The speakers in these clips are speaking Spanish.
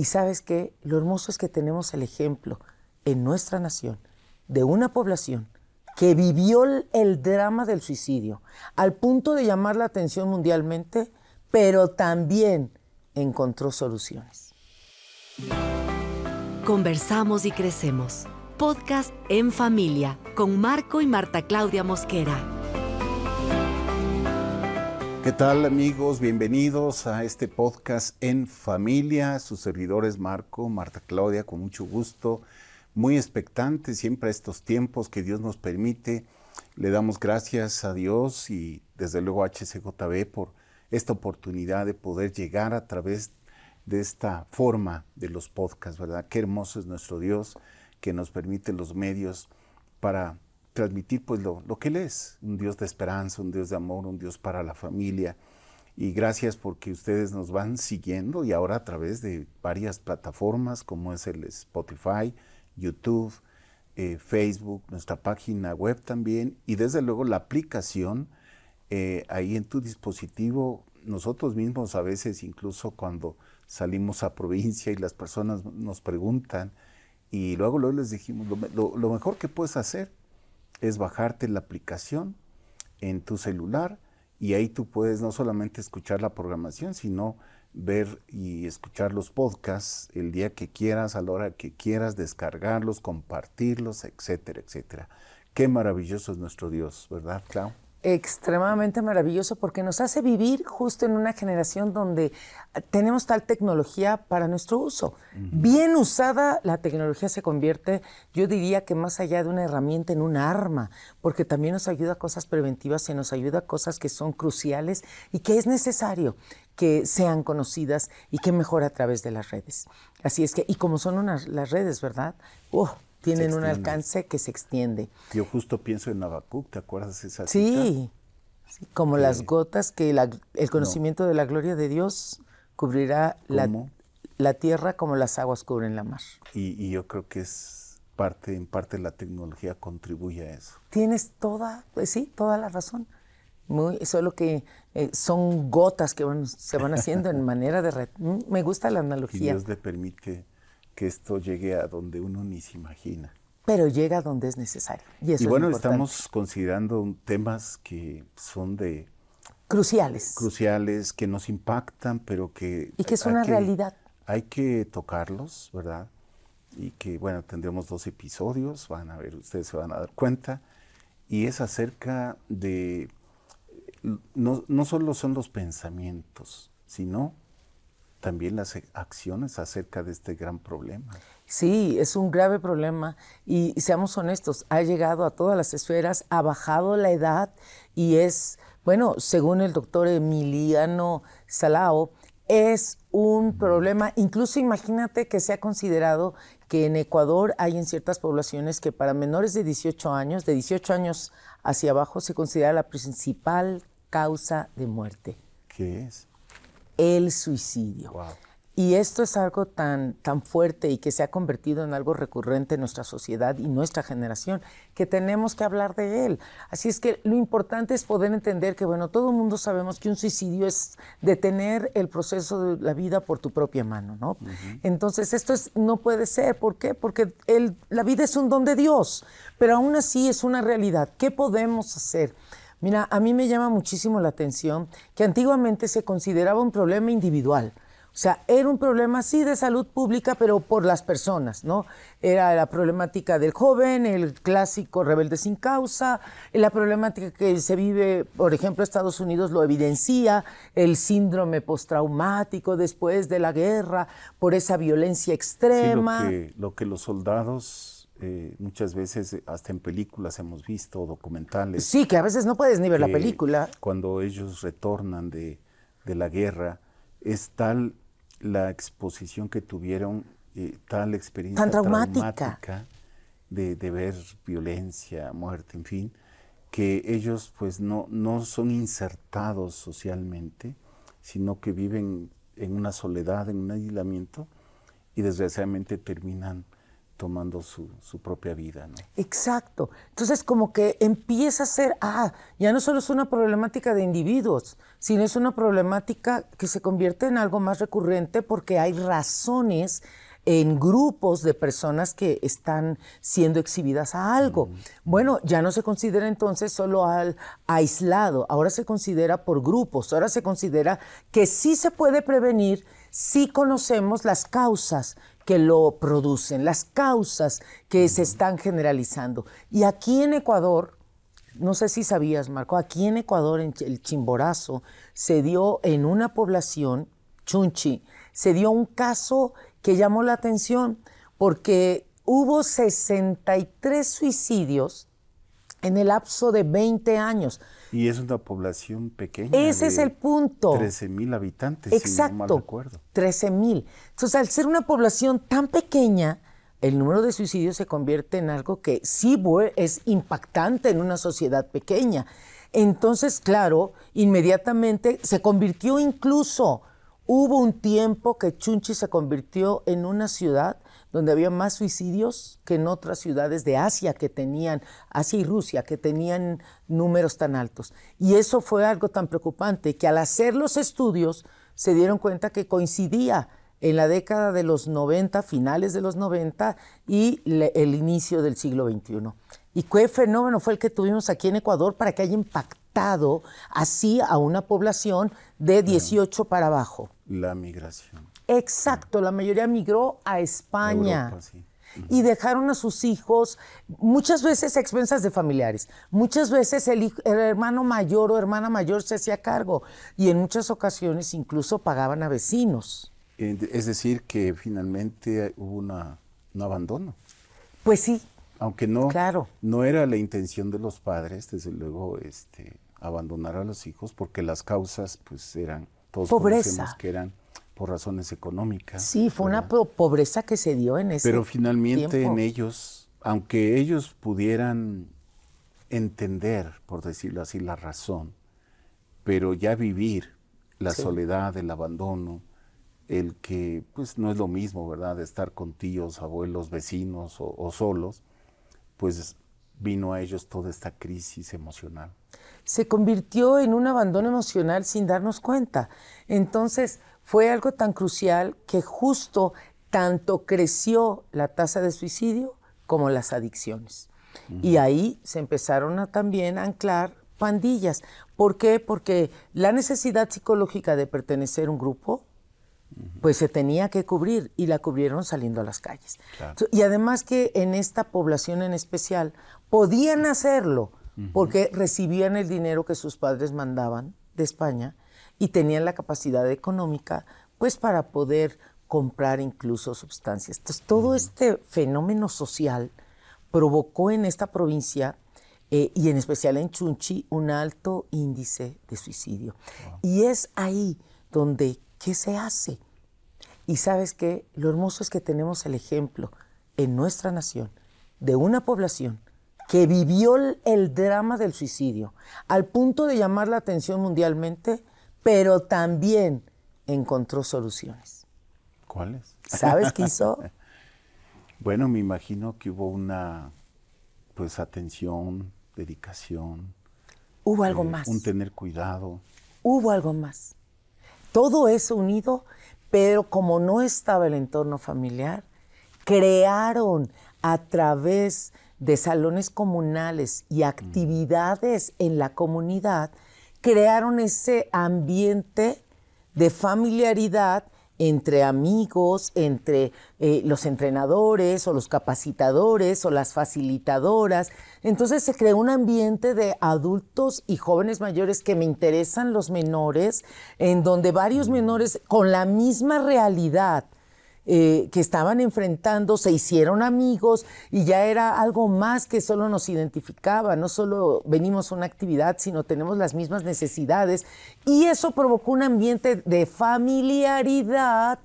Y sabes qué? lo hermoso es que tenemos el ejemplo en nuestra nación de una población que vivió el drama del suicidio al punto de llamar la atención mundialmente, pero también encontró soluciones. Conversamos y crecemos. Podcast en familia con Marco y Marta Claudia Mosquera. ¿Qué tal amigos? Bienvenidos a este podcast en familia. Sus servidores Marco, Marta Claudia, con mucho gusto. Muy expectantes siempre a estos tiempos que Dios nos permite. Le damos gracias a Dios y desde luego a HCJB por esta oportunidad de poder llegar a través de esta forma de los podcasts, ¿verdad? Qué hermoso es nuestro Dios que nos permite los medios para transmitir pues lo, lo, que Él es, un Dios de esperanza, un Dios de amor, un Dios para la familia. Y gracias porque ustedes nos van siguiendo y ahora a través de varias plataformas como es el Spotify, YouTube, eh, Facebook, nuestra página web también y desde luego la aplicación eh, ahí en tu dispositivo. Nosotros mismos a veces incluso cuando salimos a provincia y las personas nos preguntan y luego, luego les dijimos, lo mejor que puedes hacer es bajarte la aplicación en tu celular y ahí tú puedes no solamente escuchar la programación, sino ver y escuchar los podcasts el día que quieras, a la hora que quieras, descargarlos, compartirlos, etcétera, etcétera. Qué maravilloso es nuestro Dios, ¿verdad, Clau? extremadamente maravilloso porque nos hace vivir justo en una generación donde ah, tenemos tal tecnología para nuestro uso. Bien usada, la tecnología se convierte, yo diría que más allá de una herramienta, en un arma, porque también nos ayuda a cosas preventivas, se nos ayuda a cosas que son cruciales y que es necesario que sean conocidas y que mejor a través de las redes. Así es que, y como son unas, las redes, ¿verdad? ¡Oh! tienen un alcance que se extiende. Yo justo pienso en Abacuc, ¿te acuerdas de esa Sí, sí como las gotas que el conocimiento de la gloria de Dios cubrirá la, la, tierra como las aguas cubren la mar. Y, yo creo que es parte, en parte la tecnología contribuye a eso. Tienes toda, pues sí, toda la razón. Muy, solo que eh, son gotas que se van haciendo en manera de... Mm, me gusta la analogía. Y Dios le permite que esto llegue a donde uno ni se imagina. Pero llega a donde es necesario. Y, eso y bueno, estamos considerando temas que son de... Cruciales. Cruciales, que nos impactan, pero que... Y que es una realidad. hay que tocarlos, ¿verdad? Y que, bueno, tendremos dos episodios, van a ver, ustedes se van a dar cuenta. Y es acerca de... No, no solo son los pensamientos, sino también las e-, acciones acerca de este gran problema. Sí, es un grave problema y, seamos honestos, ha llegado a todas las esferas, ha bajado la edad y es, bueno, según el doctor Emiliano Salao, es un mm. problema, incluso imagínate que se ha considerado que en Ecuador hay en ciertas poblaciones que para menores de 18 años, de 18 años hacia abajo, se considera la principal causa de muerte. ¿Qué es? el suicidio. Y esto es algo tan, tan fuerte y que se ha convertido en algo recurrente en nuestra sociedad y nuestra generación, que tenemos que hablar de él. Así es que lo importante es poder entender que, bueno, todo el mundo sabemos que un suicidio es detener el proceso de la vida por tu propia mano, ¿no? Entonces, esto no puede ser. ¿Por qué? Porque el, la vida es un don de Dios, pero aún así es una realidad. ¿Qué podemos hacer? Mira, a mí me llama muchísimo la atención que antiguamente se consideraba un problema individual. O sea, era un problema sí de salud pública, pero por las personas, ¿no? Era la problemática del joven, el clásico rebelde sin causa, la problemática que se vive, por ejemplo, Estados Unidos lo evidencia, el síndrome postraumático después de la guerra, por esa violencia extrema. lo que los soldados eh, muchas veces, eh, hasta en películas hemos visto, documentales. Sí, que a veces no puedes ni ver la película. Cuando ellos retornan de, la guerra, es tal la exposición que tuvieron, eh, tal experiencia Tan traumática, de, ver violencia, muerte, en fin, que ellos pues no, no son insertados socialmente, sino que viven en una soledad, en un aislamiento, y desgraciadamente terminan tomando su, propia vida. Exacto. Entonces como que empieza a ser, ah, ya no solo es una problemática de individuos, sino es una problemática que se convierte en algo más recurrente porque hay razones en grupos de personas que están siendo exhibidas a algo. Bueno, ya no se considera entonces solo al aislado, ahora se considera por grupos, ahora se considera que sí se puede prevenir si conocemos las causas que lo producen, las causas que se están generalizando. Y aquí en Ecuador, no sé si sabías, Marco, aquí en Ecuador en el Chimborazo se dio en una población, Chunchi, se dio un caso que llamó la atención porque hubo 63 suicidios en el lapso de 20 años. Y es una población pequeña. Ese es el punto. 13 mil habitantes. Exacto. Si no mal recuerdo. 13 mil. Entonces, al ser una población tan pequeña, el número de suicidios se convierte en algo que sí es impactante en una sociedad pequeña. Entonces, claro, inmediatamente se convirtió incluso, hubo un tiempo que Chunchi se convirtió en una ciudad donde había más suicidios que en otras ciudades de Asia que tenían, Asia y Rusia, que tenían números tan altos. Y eso fue algo tan preocupante que al hacer los estudios se dieron cuenta que coincidía en la década de los 90, finales de los 90 y el inicio del siglo XXI. ¿Y qué fenómeno fue el que tuvimos aquí en Ecuador para que haya impactado así a una población de 18 para abajo? La migración. Exacto, la mayoría migró a España. Y dejaron a sus hijos, muchas veces a expensas de familiares, muchas veces el, hermano mayor o hermana mayor se hacía cargo y en muchas ocasiones incluso pagaban a vecinos. Eh, es decir, que finalmente eh, hubo una, un abandono. Pues sí. Aunque no, no era la intención de los padres, desde luego, este, abandonar a los hijos, porque las causas pues eran, todos Pobreza. que eran por razones económicas. Sí, fue una pobreza que se dio en ese Pero finalmente en ellos, aunque ellos pudieran entender, por decirlo así, la razón, pero ya vivir la soledad, el abandono, el que pues no es lo mismo, ¿verdad?, de estar con tíos, abuelos, vecinos o, o solos, pues vino a ellos toda esta crisis emocional. Se convirtió en un abandono emocional sin darnos cuenta. Entonces, fue algo tan crucial que justo tanto creció la tasa de suicidio como las adicciones. Y ahí se empezaron a también anclar pandillas. ¿Por qué? Porque la necesidad psicológica de pertenecer a un grupo, pues se tenía que cubrir y la cubrieron saliendo a las calles. Y además que en esta población en especial podían hacerlo porque recibían el dinero que sus padres mandaban de España y tenían la capacidad económica pues para poder comprar incluso sustancias. Entonces, todo este fenómeno social provocó en esta provincia eh, y en especial en Chunchi un alto índice de suicidio. Y es ahí donde, ¿qué se hace? Y sabes qué, lo hermoso es que tenemos el ejemplo en nuestra nación de una población que vivió el drama del suicidio al punto de llamar la atención mundialmente pero también encontró soluciones. ¿Cuáles? ¿Sabes qué hizo? bueno, me imagino que hubo una, pues, atención, dedicación. Hubo algo eh, más. Un tener cuidado. Hubo algo más. Todo eso unido, pero como no estaba el entorno familiar, crearon a través de salones comunales y actividades en la comunidad crearon ese ambiente de familiaridad entre amigos, entre eh, los entrenadores o los capacitadores o las facilitadoras. Entonces se creó un ambiente de adultos y jóvenes mayores que me interesan los menores, en donde varios mm. menores con la misma realidad eh, que estaban enfrentando, se hicieron amigos y ya era algo más que solo nos identificaba, no solo venimos a una actividad, sino tenemos las mismas necesidades y eso provocó un ambiente de familiaridad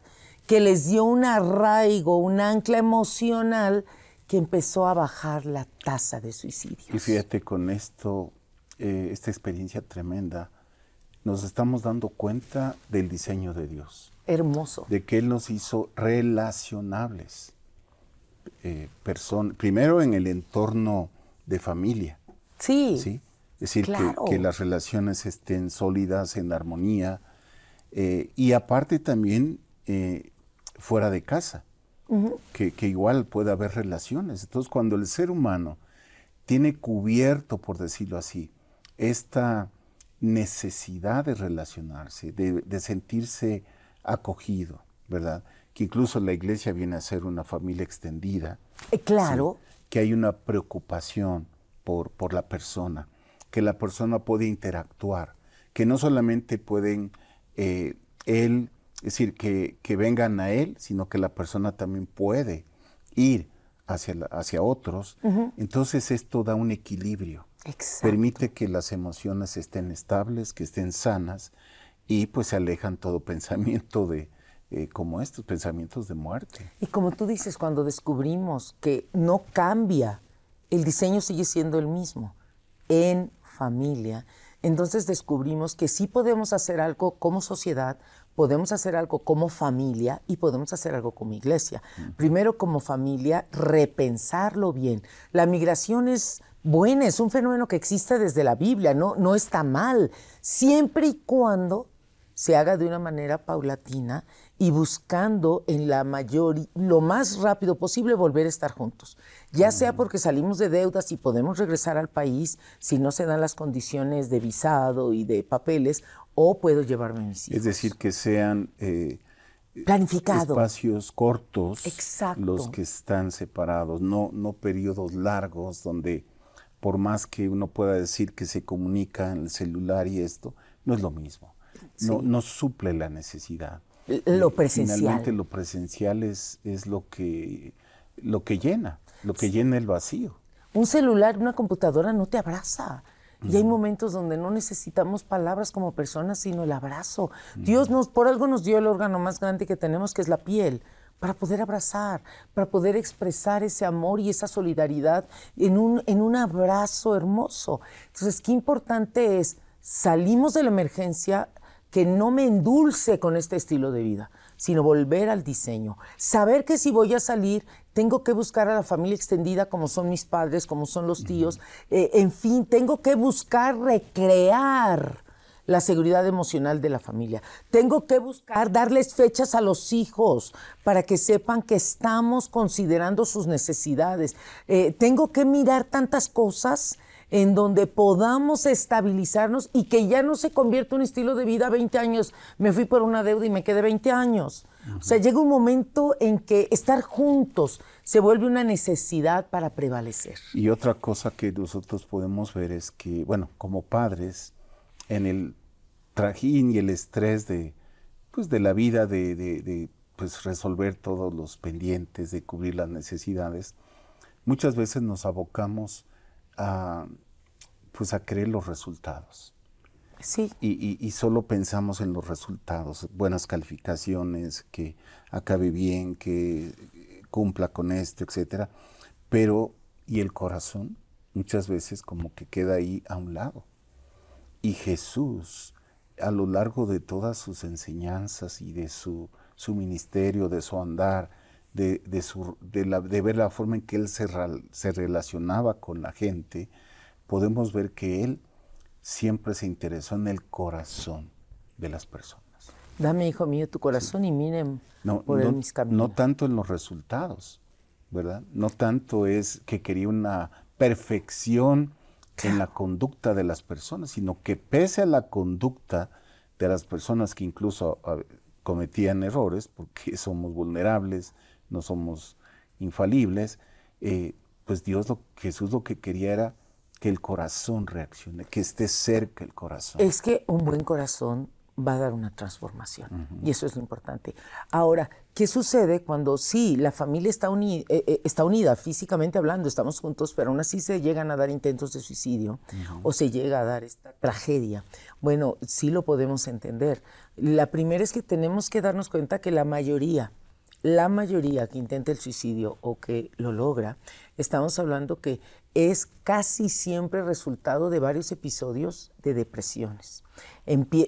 que les dio un arraigo, un ancla emocional que empezó a bajar la tasa de suicidios. Y fíjate, con esto, eh, esta experiencia tremenda, nos estamos dando cuenta del diseño de Dios. Hermoso. De que Él nos hizo relacionables. Eh, primero en el entorno de familia. Sí. ¿sí? Es decir, que, las relaciones estén sólidas, en armonía. Eh, y aparte también eh, fuera de casa, que, igual puede haber relaciones. Entonces, cuando el ser humano tiene cubierto, por decirlo así, esta necesidad de relacionarse, de, de sentirse acogido, ¿verdad? Que incluso la iglesia viene a ser una familia extendida. Eh, claro. Que hay una preocupación por, por la persona, que la persona puede interactuar, que no solamente pueden eh, él, es decir, que, vengan a él, sino que la persona también puede ir hacia, hacia otros. Entonces esto da un equilibrio. Permite que las emociones estén estables, que estén sanas y pues se alejan todo pensamiento de, eh, como estos pensamientos de muerte. Y como tú dices, cuando descubrimos que no cambia, el diseño sigue siendo el mismo, en familia, entonces descubrimos que sí podemos hacer algo como sociedad, podemos hacer algo como familia y podemos hacer algo como iglesia. Primero como familia, repensarlo bien. La migración es buena, es un fenómeno que existe desde la Biblia, no, no está mal, siempre y cuando se haga de una manera paulatina y buscando en la mayor, lo más rápido posible volver a estar juntos. Ya sea mm. porque salimos de deudas y podemos regresar al país si no se dan las condiciones de visado y de papeles, o puedo llevarme a mis hijos. Es decir, que sean eh, espacios cortos los que están separados, no, no periodos largos donde por más que uno pueda decir que se comunica en el celular y esto, no es lo mismo no, suple la necesidad. Lo eh, presencial. lo presencial es, es lo, que, lo que llena, lo que llena el vacío. Un celular, una computadora no te abraza. Y hay mm. momentos donde no necesitamos palabras como personas, sino el abrazo. Mm. Dios nos, por algo nos dio el órgano más grande que tenemos, que es la piel, para poder abrazar, para poder expresar ese amor y esa solidaridad en un, en un abrazo hermoso. Entonces, qué importante es, salimos de la emergencia, que no me endulce con este estilo de vida, sino volver al diseño. Saber que si voy a salir, tengo que buscar a la familia extendida como son mis padres, como son los tíos. Eh, en fin, tengo que buscar recrear la seguridad emocional de la familia. Tengo que buscar darles fechas a los hijos para que sepan que estamos considerando sus necesidades. Eh, tengo que mirar tantas cosas en donde podamos estabilizarnos y que ya no se convierta un estilo de vida 20 años, me fui por una deuda y me quedé 20 años. O sea, llega un momento en que estar juntos se vuelve una necesidad para prevalecer. Y otra cosa que nosotros podemos ver es que, bueno, como padres, en el trajín y el estrés de, pues, de la vida, de, de, de pues, resolver todos los pendientes, de cubrir las necesidades, muchas veces nos abocamos a, pues a creer los resultados. Sí. Y, solo pensamos en los resultados, buenas calificaciones, que acabe bien, que cumpla con esto, etcétera. Pero, y el corazón, muchas veces como que queda ahí a un lado. Y Jesús, a lo largo de todas sus enseñanzas y de su ministerio, de su andar, de, de, su, de, ver la forma en que él se, se relacionaba con la gente, podemos ver que él siempre se interesó en el corazón de las personas. Dame, hijo mío, tu corazón y miren no, por mis caminos. No tanto en los resultados, ¿verdad? No tanto es que quería una perfección en la conducta de las personas, sino que pese a la conducta de las personas que incluso cometían errores, porque somos vulnerables, no somos infalibles, eh, pues Dios, lo, Jesús lo que quería era que el corazón reaccione, que esté cerca el corazón. Es que un buen corazón va a dar una transformación y eso es lo importante. Ahora, ¿qué sucede cuando sí, la familia eh, eh, está, unida físicamente hablando, estamos juntos, pero aún así se llegan a dar intentos de suicidio o se llega a dar esta tragedia? Bueno, sí lo podemos entender. La primera es que tenemos que darnos cuenta que la mayoría, la mayoría que intenta el suicidio o que lo logra, estamos hablando que es casi siempre resultado de varios episodios de depresiones.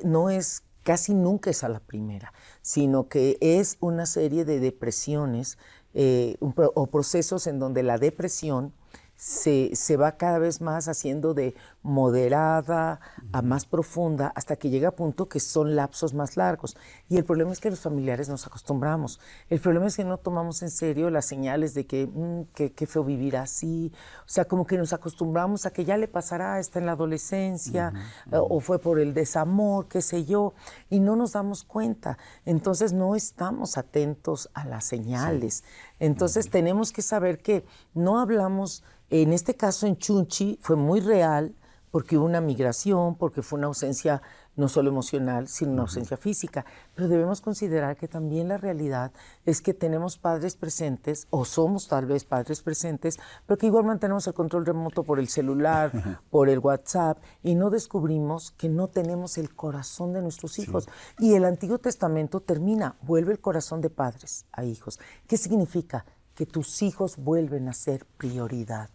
no es casi nunca es a la primera, sino que es una serie de depresiones eh, o procesos en donde la depresión se, va cada vez más haciendo de moderada a más profunda hasta que llega a punto que son lapsos más largos. Y el problema es que los familiares nos acostumbramos. El problema es que no tomamos en serio las señales de que fue mm, qué feo vivir así. O sea, como que nos acostumbramos a que ya le pasará, está en la adolescencia eh, o fue por el desamor, qué sé yo, y no nos damos cuenta. Entonces no estamos atentos a las señales. Entonces tenemos que saber que no hablamos, en este caso en Chunchi fue muy real, porque hubo una migración, porque fue una ausencia no solo emocional, sino una ausencia física. Pero debemos considerar que también la realidad es que tenemos padres presentes, o somos tal vez padres presentes, pero que igual mantenemos el control remoto por el celular, por el WhatsApp, y no descubrimos que no tenemos el corazón de nuestros hijos. Y el Antiguo Testamento termina, vuelve el corazón de padres a hijos. ¿Qué significa? Que tus hijos vuelven a ser prioridad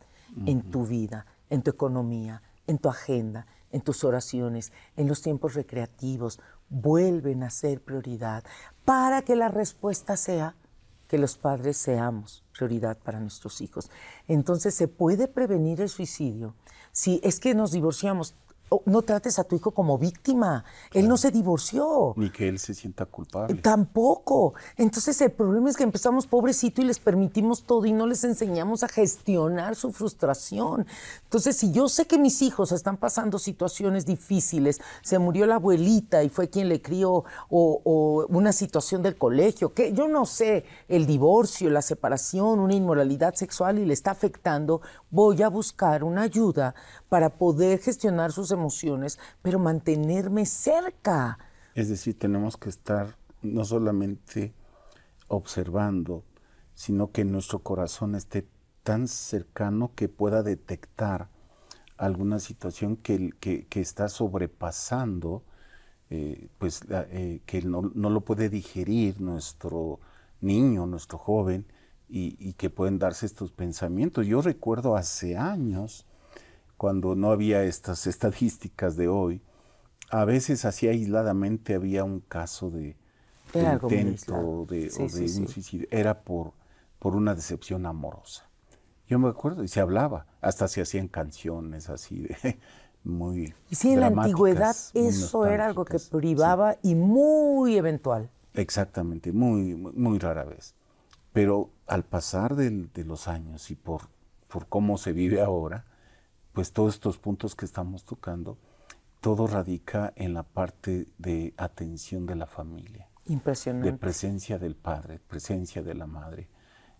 en tu vida, en tu economía, en tu agenda, en tus oraciones, en los tiempos recreativos, vuelven a ser prioridad para que la respuesta sea que los padres seamos prioridad para nuestros hijos. Entonces se puede prevenir el suicidio. Si es que nos divorciamos, no trates a tu hijo como víctima. Él no se divorció. Ni que él se sienta culpable. Tampoco. Entonces el problema es que empezamos pobrecito y les permitimos todo y no les enseñamos a gestionar su frustración. Entonces, si yo sé que mis hijos están pasando situaciones difíciles, se murió la abuelita y fue quien le crió, o, una situación del colegio, que yo no sé, el divorcio, la separación, una inmoralidad sexual y le está afectando, voy a buscar una ayuda para poder gestionar sus emociones emociones, pero mantenerme cerca. Es decir, tenemos que estar no solamente observando, sino que nuestro corazón esté tan cercano que pueda detectar alguna situación que, está sobrepasando, eh, pues eh, que no, lo puede digerir nuestro niño, nuestro joven, y que pueden darse estos pensamientos. Yo recuerdo hace años, cuando no había estas estadísticas de hoy, a veces así aisladamente había un caso de, intento de, o de suicidio. Era por, por una decepción amorosa. Yo me acuerdo, y se hablaba, hasta se hacían canciones así de muy. Y sí, en la antigüedad eso era algo que privaba y muy eventual. Exactamente, muy, muy rara vez. Pero al pasar de los años y por, por cómo se vive ahora, pues todos estos puntos que estamos tocando, todo radica en la parte de atención de la familia. Impresionante. De presencia del padre, presencia de la madre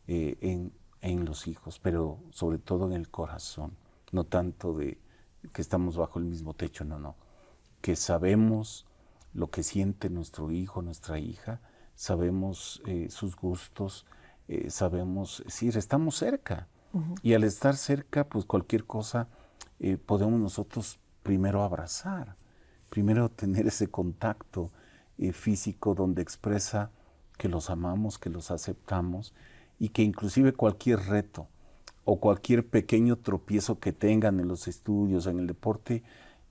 eh, en, los hijos, pero sobre todo en el corazón. No tanto de que estamos bajo el mismo techo, no, no. Que sabemos lo que siente nuestro hijo, nuestra hija, sabemos eh, sus gustos, eh, sabemos, es decir, estamos cerca. Y al estar cerca, pues cualquier cosa eh, podemos nosotros primero abrazar, primero tener ese contacto eh, físico donde expresa que los amamos, que los aceptamos y que inclusive cualquier reto o cualquier pequeño tropiezo que tengan en los estudios, en el deporte,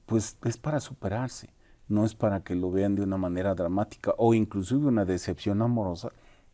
pues es para superarse, no es para que lo vean de una manera dramática o inclusive una decepción amorosa.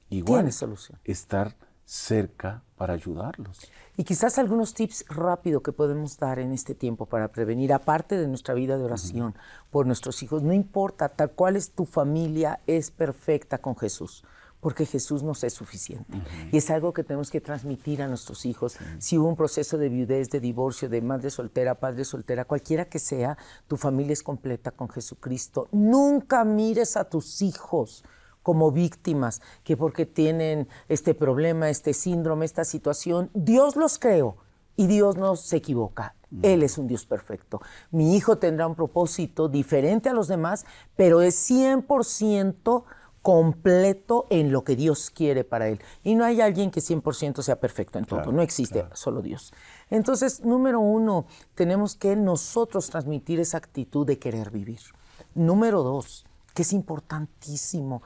Igual, Tiene solución. estar cerca para ayudarlos. Y quizás algunos tips rápido que podemos dar en este tiempo para prevenir, aparte de nuestra vida de oración por nuestros hijos, no importa tal cual es tu familia, es perfecta con Jesús, porque Jesús nos es suficiente. Y es algo que tenemos que transmitir a nuestros hijos. Si hubo un proceso de viudez, de divorcio, de madre soltera, padre soltera, cualquiera que sea, tu familia es completa con Jesucristo. Nunca mires a tus hijos como víctimas, que porque tienen este problema, este síndrome, esta situación, Dios los creó y Dios no se equivoca. Mm. Él es un Dios perfecto. Mi hijo tendrá un propósito diferente a los demás, pero es 100% completo en lo que Dios quiere para él. Y no hay alguien que 100% sea perfecto en todo, no existe solo Dios. Entonces, número uno, tenemos que nosotros transmitir esa actitud de querer vivir. Número dos, que es importantísimo,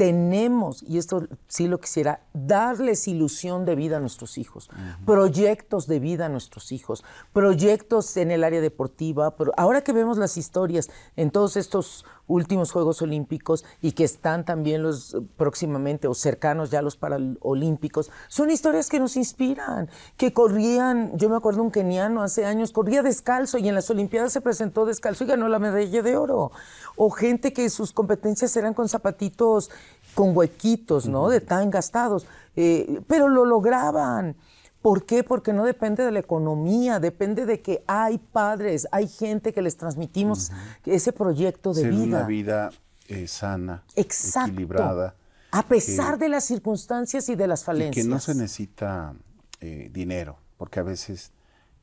tenemos, y esto sí lo quisiera, darles ilusión de vida a nuestros hijos, proyectos de vida a nuestros hijos, proyectos en el área deportiva. ahora que vemos las historias en todos estos últimos Juegos Olímpicos y que están también los próximamente o cercanos ya a los Paralímpicos, son historias que nos inspiran, que corrían, yo me acuerdo un keniano hace años, corría descalzo y en las Olimpiadas se presentó descalzo y ganó la medalla de oro, o gente que sus competencias eran con zapatitos, con huequitos, ¿no? De tan gastados. Eh, pero lo lograban. ¿Por qué? Porque no depende de la economía, depende de que hay padres, hay gente que les transmitimos ese proyecto de Ser vida. Una vida eh, sana, equilibrada. A pesar de las circunstancias y de las falencias. que no se necesita eh, dinero, porque a veces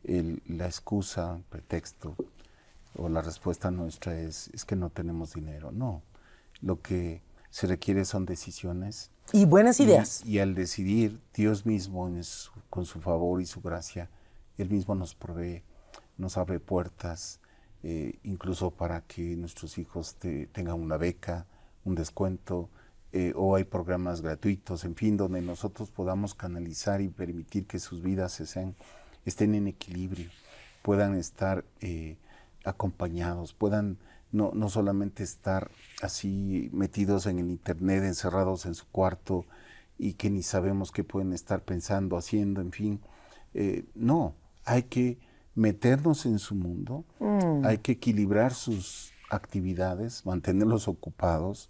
la excusa, pretexto o la respuesta nuestra es, es que no tenemos dinero. No, lo que se requiere son decisiones. Y buenas ideas. Y, al decidir, Dios mismo, con su favor y su gracia, Él mismo nos provee, nos abre puertas, eh, incluso para que nuestros hijos tengan una beca, un descuento, eh, o hay programas gratuitos, en fin, donde nosotros podamos canalizar y permitir que sus vidas se estén en equilibrio, puedan estar eh, acompañados, puedan no, solamente estar así metidos en el Internet, encerrados en su cuarto y que ni sabemos qué pueden estar pensando, haciendo, en fin. Eh, no, hay que meternos en su mundo, mm. hay que equilibrar sus actividades, mantenerlos ocupados,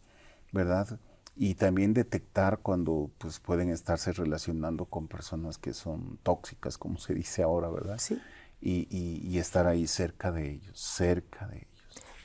¿verdad? Y también detectar cuando pues, pueden estarse relacionando con personas que son tóxicas, como se dice ahora, ¿verdad? Sí. Y, y estar ahí cerca de ellos, cerca de ellos.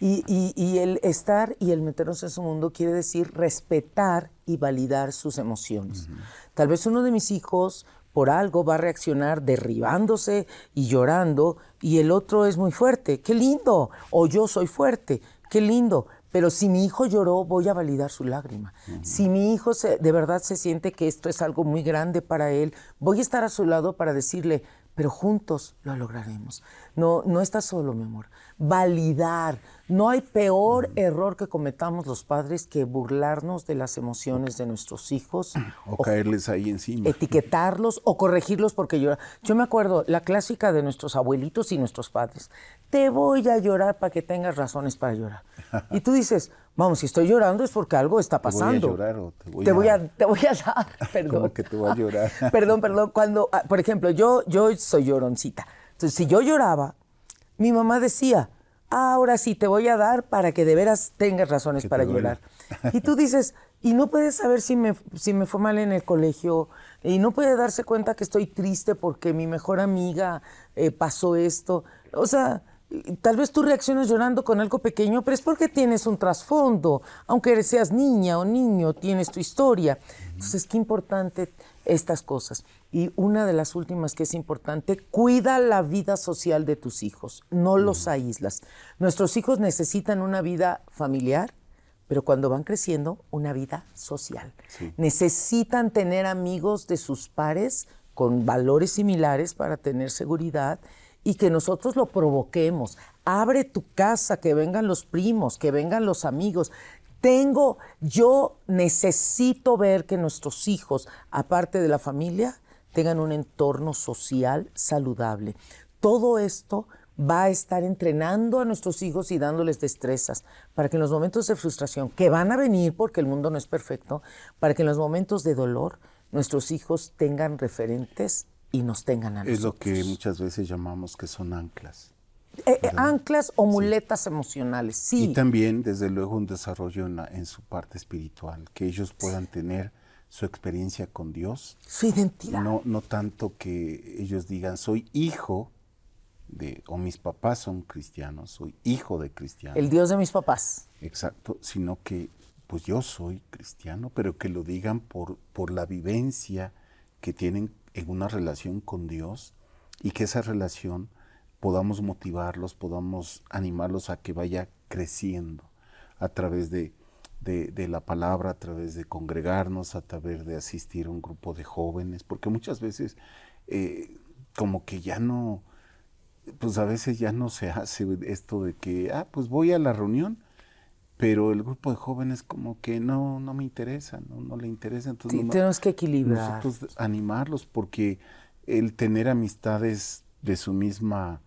Y, el estar y el meternos en su mundo quiere decir respetar y validar sus emociones. Tal vez uno de mis hijos por algo va a reaccionar derribándose y llorando y el otro es muy fuerte, qué lindo, o yo soy fuerte, qué lindo. Pero si mi hijo lloró, voy a validar su lágrima. Si mi hijo de verdad se siente que esto es algo muy grande para él, voy a estar a su lado para decirle, pero juntos lo lograremos. No, no estás solo, mi amor. Validar. No hay peor mm. error que cometamos los padres que burlarnos de las emociones de nuestros hijos. O, o caerles ahí encima. Etiquetarlos o corregirlos porque lloran. Yo me acuerdo, la clásica de nuestros abuelitos y nuestros padres. Te voy a llorar para que tengas razones para llorar. Y tú dices, Vamos, si estoy llorando es porque algo está pasando. Te voy a llorar te voy, a... Te voy a dar, perdón. que a llorar? perdón, perdón. Cuando, ah, por ejemplo, yo, yo soy lloroncita. Entonces, si yo lloraba, mi mamá decía, ah, ahora sí te voy a dar para que de veras tengas razones para llorar. Y tú dices, y no puedes saber si me, si me fue mal en el colegio, y no puede darse cuenta que estoy triste porque mi mejor amiga eh, pasó esto. O sea, Tal vez tú reacciones llorando con algo pequeño, pero es porque tienes un trasfondo. Aunque seas niña o niño, tienes tu historia. Entonces, qué importante estas cosas. Y una de las últimas que es importante, cuida la vida social de tus hijos, no los aíslas. Nuestros hijos necesitan una vida familiar, pero cuando van creciendo, una vida social. Necesitan tener amigos de sus pares con valores similares para tener seguridad y que nosotros lo provoquemos. Abre tu casa, que vengan los primos, que vengan los amigos. Tengo, yo necesito ver que nuestros hijos, aparte de la familia, tengan un entorno social saludable. Todo esto va a estar entrenando a nuestros hijos y dándoles destrezas para que en los momentos de frustración, que van a venir porque el mundo no es perfecto, para que en los momentos de dolor nuestros hijos tengan referentes y nos tengan a es nosotros. Es lo que muchas veces llamamos que son anclas. Eh, eh, anclas o muletas emocionales, sí. Y también, desde luego, un desarrollo en, su parte espiritual, que ellos puedan tener su experiencia con Dios. Su identidad. No, no tanto que ellos digan, soy hijo de, o mis papás son cristianos, soy hijo de cristianos. El Dios de mis papás. Exacto, sino que, pues yo soy cristiano, pero que lo digan por, por la vivencia que tienen en una relación con Dios y que esa relación podamos motivarlos, podamos animarlos a que vaya creciendo a través de, la palabra, a través de congregarnos, a través de asistir a un grupo de jóvenes, porque muchas veces eh, como que ya no, pues a veces ya no se hace esto de que, ah, pues voy a la reunión pero el grupo de jóvenes como que no, no me interesa, no, le interesa. Entonces tenemos que equilibrar. Nosotros animarlos porque el tener amistades de su misma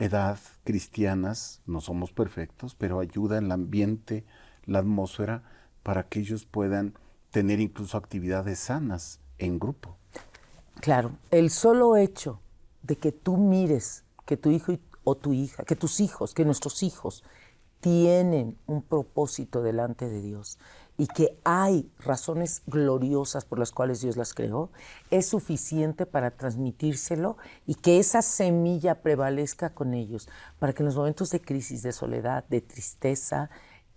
edad cristianas, no somos perfectos, pero ayuda en el ambiente, la atmósfera, para que ellos puedan tener incluso actividades sanas en grupo. Claro, el solo hecho de que tú mires que tu hijo o tu hija, que tus hijos, que nuestros hijos tienen un propósito delante de Dios y que hay razones gloriosas por las cuales Dios las creó, es suficiente para transmitírselo y que esa semilla prevalezca con ellos, para que en los momentos de crisis, de soledad, de tristeza,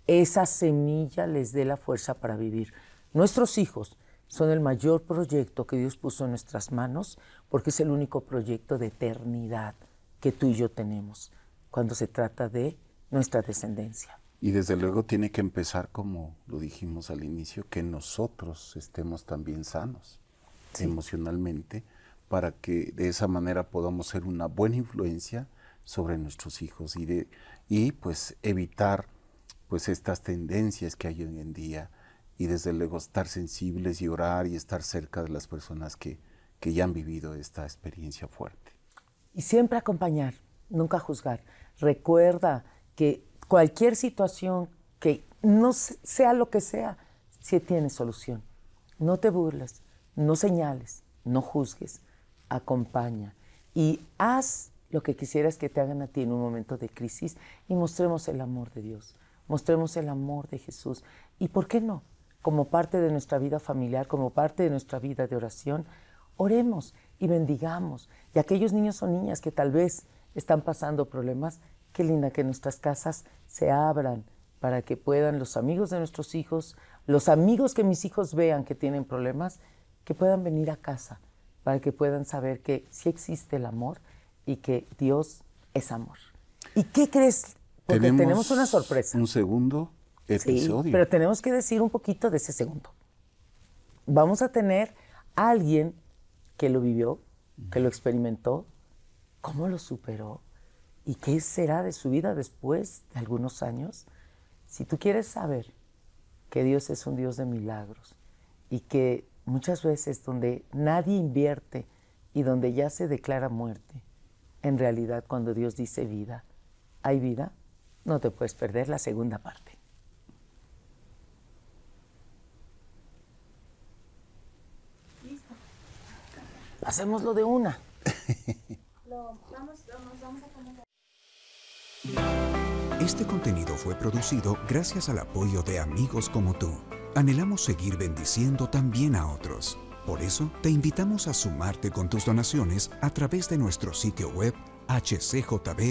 esa semilla les dé la fuerza para vivir. Nuestros hijos son el mayor proyecto que Dios puso en nuestras manos, porque es el único proyecto de eternidad que tú y yo tenemos cuando se trata de nuestra descendencia. Y desde luego tiene que empezar, como lo dijimos al inicio, que nosotros estemos también sanos emocionalmente para que de esa manera podamos ser una buena influencia sobre nuestros hijos y, de, y pues evitar pues estas tendencias que hay hoy en día y desde luego estar sensibles y orar y estar cerca de las personas que, que ya han vivido esta experiencia fuerte. Y siempre acompañar, nunca juzgar. Recuerda, que cualquier situación que no sea lo que sea, sí tiene solución. No te burles, no señales, no juzgues, acompaña y haz lo que quisieras que te hagan a ti en un momento de crisis y mostremos el amor de Dios, mostremos el amor de Jesús. ¿Y por qué no? Como parte de nuestra vida familiar, como parte de nuestra vida de oración, oremos y bendigamos. Y aquellos niños o niñas que tal vez están pasando problemas, Qué linda que nuestras casas se abran para que puedan los amigos de nuestros hijos, los amigos que mis hijos vean que tienen problemas, que puedan venir a casa, para que puedan saber que sí existe el amor y que Dios es amor. ¿Y qué crees? Porque tenemos, una sorpresa. Un segundo episodio. pero tenemos que decir un poquito de ese segundo. Vamos a tener a alguien que lo vivió, que lo experimentó, cómo lo superó, ¿Y qué será de su vida después de algunos años? Si tú quieres saber que Dios es un Dios de milagros y que muchas veces donde nadie invierte y donde ya se declara muerte, en realidad cuando Dios dice vida, hay vida, no te puedes perder la segunda parte. Hacemos lo de una. Este contenido fue producido gracias al apoyo de amigos como tú. Anhelamos seguir bendiciendo también a otros. Por eso te invitamos a sumarte con tus donaciones a través de nuestro sitio web hcjb.org.